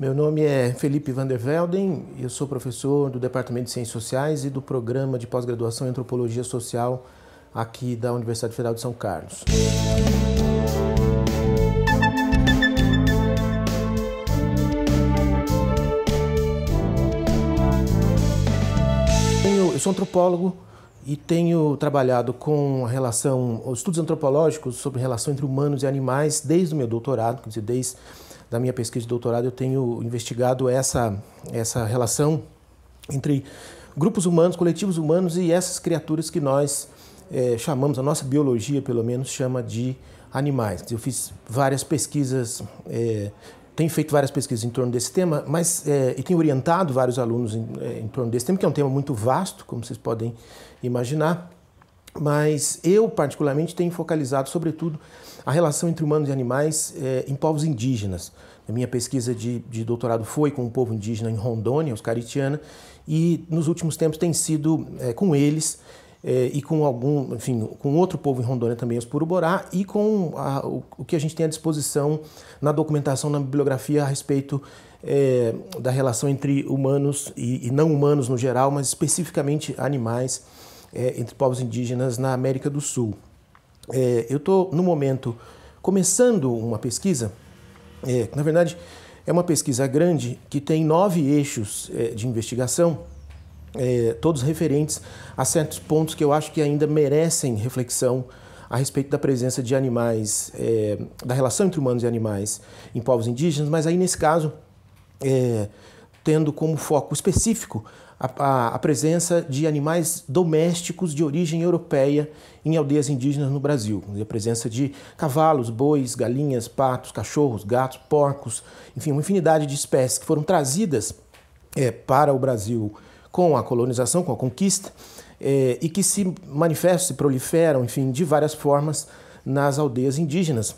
Meu nome é Felipe Vandervelden, eu sou professor do Departamento de Ciências Sociais e do Programa de Pós-Graduação em Antropologia Social aqui da Universidade Federal de São Carlos. Eu sou antropólogo e tenho trabalhado com relação estudos antropológicos sobre relação entre humanos e animais desde o meu doutorado, quer dizer, desde da minha pesquisa de doutorado, eu tenho investigado essa, essa relação entre grupos humanos, coletivos humanos e essas criaturas que nós é, chamamos, a nossa biologia pelo menos chama de animais. Eu fiz várias pesquisas, é, tenho feito várias pesquisas em torno desse tema, mas é, e tenho orientado vários alunos em, em torno desse tema, que é um tema muito vasto, como vocês podem imaginar mas eu particularmente tenho focalizado sobretudo a relação entre humanos e animais é, em povos indígenas. A minha pesquisa de, de doutorado foi com o um povo indígena em Rondônia, os Caritiana, e nos últimos tempos tem sido é, com eles é, e com algum, enfim, com outro povo em Rondônia também, os Puruborá, e com a, o, o, que a gente tem à disposição na documentação, na bibliografia a respeito da relação entre humanos e, e não humanos no geral, mas especificamente animais é, entre povos indígenas na América do Sul. É, eu estou, no momento, começando uma pesquisa, é, na verdade é uma pesquisa grande que tem nove eixos é, de investigação, é, todos referentes a certos pontos que eu acho que ainda merecem reflexão a respeito da presença de animais, é, da relação entre humanos e animais em povos indígenas, mas aí nesse caso, tendo como foco específico a, a, a presença de animais domésticos de origem europeia em aldeias indígenas no Brasil, a presença de cavalos, bois, galinhas, patos, cachorros, gatos, porcos, enfim, uma infinidade de espécies que foram trazidas é, para o Brasil com a colonização, com a conquista, é, e que se manifestam, se proliferam, enfim, de várias formas nas aldeias indígenas.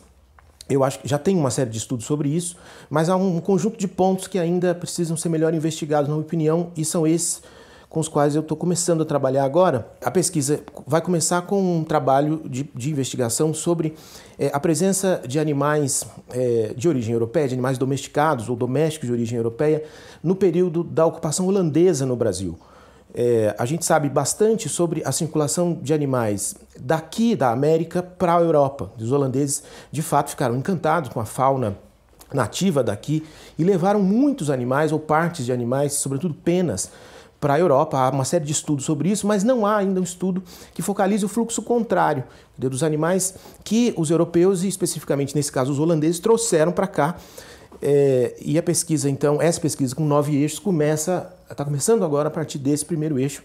Eu acho que já tem uma série de estudos sobre isso, mas há um conjunto de pontos que ainda precisam ser melhor investigados, na minha opinião, e são esses com os quais eu estou começando a trabalhar agora. A pesquisa vai começar com um trabalho de, de investigação sobre é, a presença de animais é, de origem europeia, de animais domesticados ou domésticos de origem europeia, no período da ocupação holandesa no Brasil é, a gente sabe bastante sobre a circulação de animais daqui da América para a Europa. Os holandeses, de fato, ficaram encantados com a fauna nativa daqui e levaram muitos animais ou partes de animais, sobretudo penas, para a Europa. Há uma série de estudos sobre isso, mas não há ainda um estudo que focalize o fluxo contrário dos animais que os europeus, e especificamente nesse caso os holandeses, trouxeram para cá. É, e a pesquisa, então, essa pesquisa com nove eixos começa está começando agora a partir desse primeiro eixo,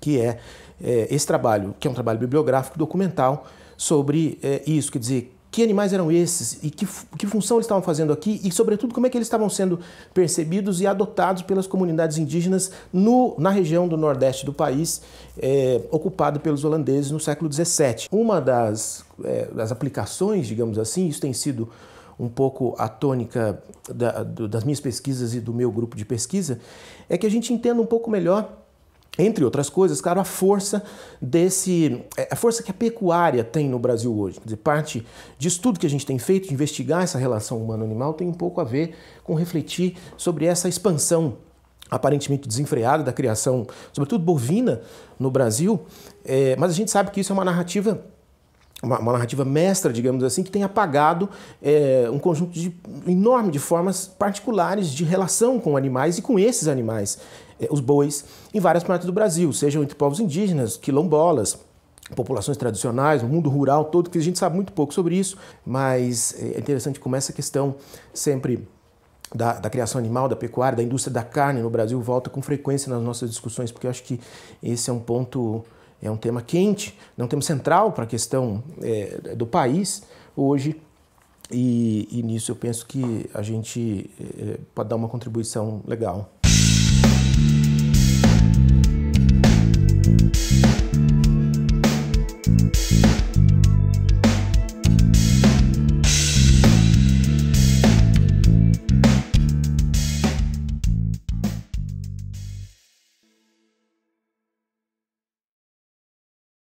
que é, é, esse trabalho, que é um trabalho bibliográfico documental sobre é, isso, quer dizer, que animais eram esses e que, que função eles estavam fazendo aqui e, sobretudo, como é que eles estavam sendo percebidos e adotados pelas comunidades indígenas no, na região do nordeste do país, é, ocupada pelos holandeses no século XVII. Uma das, é, das aplicações, digamos assim, isso tem sido um pouco a tônica da, do, das minhas pesquisas e do meu grupo de pesquisa, é que a gente entenda um pouco melhor entre outras coisas, claro, a força desse, é, a força que a pecuária tem no Brasil hoje. Quer dizer, parte disso tudo que a gente tem feito, de investigar essa relação humano-animal, tem um pouco a ver com refletir sobre essa expansão aparentemente desenfreada da criação, sobretudo bovina, no Brasil. É, mas a gente sabe que isso é uma narrativa uma, uma, narrativa mestra, digamos assim, que tem apagado é, um conjunto de, enorme de formas particulares de relação com animais e com esses animais, é, os bois, em várias partes do Brasil, sejam entre povos indígenas, quilombolas, populações tradicionais, o mundo rural todo, que a gente sabe muito pouco sobre isso, mas eh, é interessante como essa questão sempre da, da, criação animal, da pecuária, da indústria da carne no Brasil volta com frequência nas nossas discussões, porque eu acho que esse é um ponto é um tema quente, não é temos central para a questão é, do país hoje. E, e, nisso eu penso que a gente é, pode dar uma contribuição legal.